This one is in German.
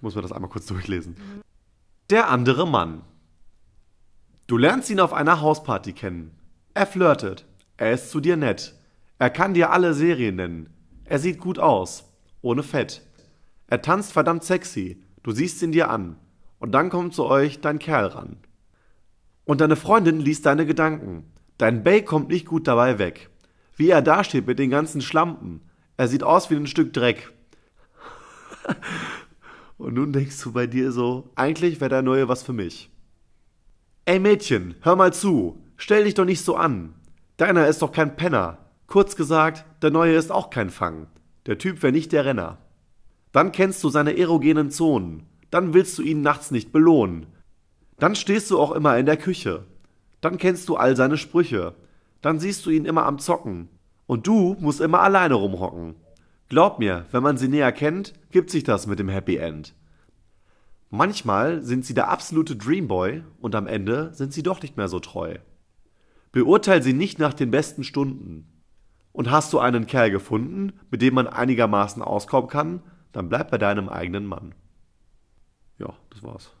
Ich muss mir das einmal kurz durchlesen. Der andere Mann. Du lernst ihn auf einer Hausparty kennen. Er flirtet. Er ist zu dir nett. Er kann dir alle Serien nennen. Er sieht gut aus. Ohne Fett. Er tanzt verdammt sexy. Du siehst ihn dir an. Und dann kommt zu euch dein Kerl ran. Und deine Freundin liest deine Gedanken. Dein Bay kommt nicht gut dabei weg. Wie er dasteht mit den ganzen Schlampen. Er sieht aus wie ein Stück Dreck. Und nun denkst du bei dir so, eigentlich wäre der neue was für mich. Ey Mädchen, hör mal zu. Stell dich doch nicht so an. Deiner ist doch kein Penner. Kurz gesagt, der neue ist auch kein Fang. Der Typ wäre nicht der Renner. Dann kennst du seine erogenen Zonen. Dann willst du ihn nachts nicht belohnen. Dann stehst du auch immer in der Küche. Dann kennst du all seine Sprüche. Dann siehst du ihn immer am Zocken. Und du musst immer alleine rumhocken. Glaub mir, wenn man sie näher kennt, gibt sich das mit dem Happy End. Manchmal sind sie der absolute Dreamboy und am Ende sind sie doch nicht mehr so treu. Beurteil sie nicht nach den besten Stunden. Und hast du einen Kerl gefunden, mit dem man einigermaßen auskommen kann, dann bleib bei deinem eigenen Mann. Ja, das war's.